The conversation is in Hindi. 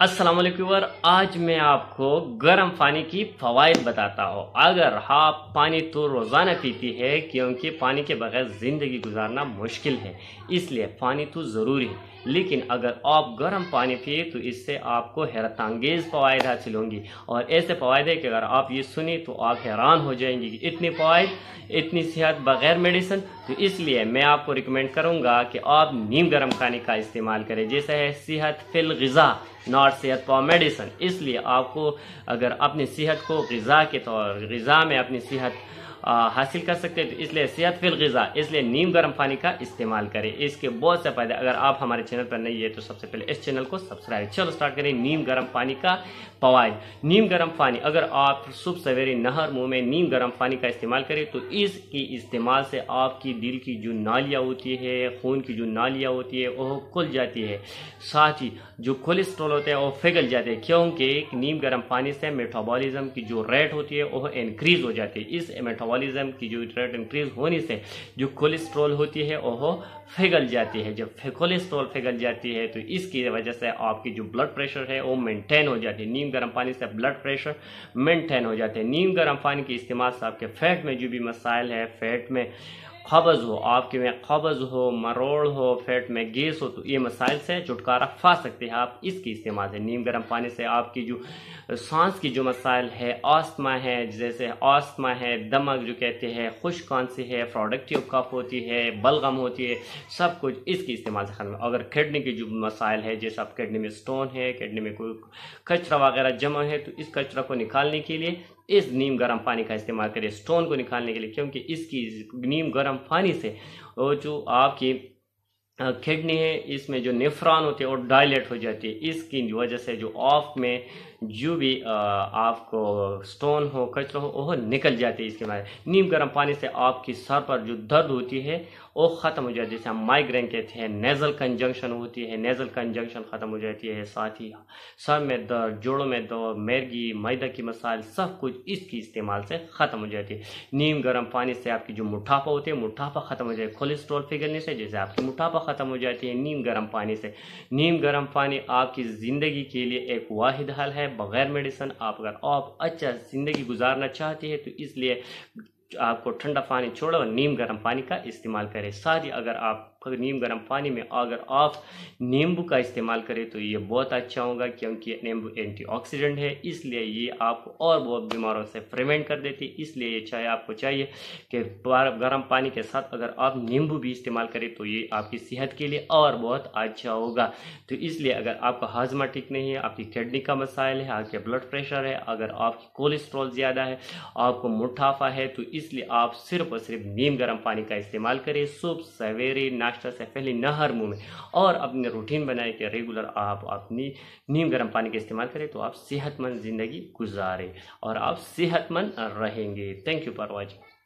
असलम आज मैं आपको गर्म पानी की फ़वाद बताता हूँ अगर आप हाँ पानी तो रोज़ाना पीती है क्योंकि पानी के बगैर ज़िंदगी गुजारना मुश्किल है इसलिए पानी तो ज़रूरी है लेकिन अगर आप गर्म पानी पिए तो इससे आपको अंगेज फ़वाद हासिल होंगी और ऐसे फ़वाद कि अगर आप ये सुने तो आप हैरान हो जाएंगे कि इतने फ़वाद इतनी सेहत बग़ैर मेडिसिन तो इसलिए मैं आपको रिकमेंड करूँगा कि आप नीम गर्म पानी का इस्तेमाल करें जैसे है सेहत फिल गज़ा नॉट सेहत फॉर मेडिसन इसलिए आपको अगर अपनी सेहत को गज़ा के तौर गज़ा में अपनी सेहत हासिल कर सकते हैं तो इसलिए सेहत फिल गज़ा इसलिए नीम गर्म पानी का इस्तेमाल करें इसके बहुत से फ़ायदे अगर आप हमारे चैनल पर नहीं है तो सबसे पहले इस चैनल को सब्सक्राइब चलो स्टार्ट करें नीम गर्म पानी का पवाद नीम गर्म पानी अगर आप सुबह सवेरे नहर मुँह में नीम गर्म पानी का इस्तेमाल करें तो इसकी इस्तेमाल से आपकी दिल की जो नालियाँ होती है खून की जो नालियाँ होती है वह खुल जाती है साथ ही जो कोलेस्ट्रॉल होते हैं वह फिगल जाते हैं क्योंकि नीम गर्म पानी से मेटाबॉलिज्म की जो रेट होती है वह इंक्रीज हो जाती है इस मेटाबॉल मेटाबॉलिज्म की जो रेट इंक्रीज होने से जो कोलेस्ट्रॉल होती है वह फैगल जाती है जब कोलेस्ट्रॉल फेंगल जाती है तो इसकी वजह से आपकी जो ब्लड प्रेशर है वो मेंटेन हो जाती है नीम गर्म पानी से ब्लड प्रेशर मेंटेन हो जाते हैं नीम गर्म पानी के इस्तेमाल से आपके फैट में जो भी मसाइल है फैट में खबज़ हो आपके में खबज़ हो मरोड़ हो फैट में गैस हो तो ये मसाइल से छुटकारा पा सकते हैं आप इसके इस्तेमाल से नीम गर्म पानी से आपकी जो सांस की जो मसाइल है आस्थमा है जैसे आस्थमा है दमक जो कहते हैं खुश है प्रोडक्टिव कफ होती है बलगम होती है सब कुछ इसके इस्तेमाल से खत्म अगर किडनी की जो मसाइल है जैसे आप किडनी में स्टोन है किडनी में कोई कचरा वगैरह जमा है तो इस कचरा को निकालने के लिए इस नीम गर्म पानी का इस्तेमाल करें स्टोन को निकालने के लिए क्योंकि इसकी नीम गर्म पानी से जो आपकी किडनी है इसमें जो निफरान होते हैं और डायलेट हो जाती है इसकी वजह से जो ऑफ में जो भी आपको स्टोन हो कचरा हो वह निकल जाती है इसके बाद नीम गर्म पानी से आपकी सर पर जो दर्द होती है वो ख़त्म हो जाती है जैसे हम माइग्रेन कहते हैं नेज़ल कंजंक्शन होती है नेज़ल कंजंक्शन ख़त्म हो जाती है साथ ही सर में दर्द जोड़ों में दर्द मेरगी मैदा की मसाइल सब कुछ इसकी इस्तेमाल से ख़त्म हो जाती है नीम गर्म पानी से आपकी जो मुठापा होती है मुठापा ख़त्म हो जाए कोलेस्ट्रॉल फिगलने से जैसे आपकी मुठापा ख़त्म हो जाती है नीम गर्म पानी से नीम गर्म पानी आपकी ज़िंदगी के लिए एक वाद हल है बग़ैर मेडिसन आप अगर आप अच्छा ज़िंदगी गुजारना चाहते हैं तो इसलिए आपको ठंडा पानी छोड़ो और नीम गर्म पानी का इस्तेमाल करें साथ ही अगर आप अगर नीम गर्म पानी में अगर आप नींबू का इस्तेमाल करें तो ये बहुत अच्छा होगा क्योंकि नींबू एंटीऑक्सीडेंट है इसलिए ये आपको और बहुत बीमारों से प्रिवेंट कर देती है इसलिए ये चाय आपको चाहिए कि गर्म पानी के साथ अगर आप नींबू भी इस्तेमाल करें तो ये आपकी सेहत के लिए और बहुत अच्छा होगा तो इसलिए अगर आपका हाजमा ठीक नहीं है आपकी किडनी का मसाइल है आपके ब्लड प्रेशर है अगर आपकी कोलेस्ट्रॉल ज़्यादा है आपको मुठाफा है तो इसलिए आप सिर्फ और सिर्फ नीम गर्म पानी का इस्तेमाल करें सुबह सवेरे नाश्ता नाश्ता से पहले नहर मुंह में और अपने रूटीन बनाए कि रेगुलर आप अपनी नीम गर्म पानी का इस्तेमाल करें तो आप सेहतमंद ज़िंदगी गुजारें और आप सेहतमंद रहेंगे थैंक यू फॉर वॉचिंग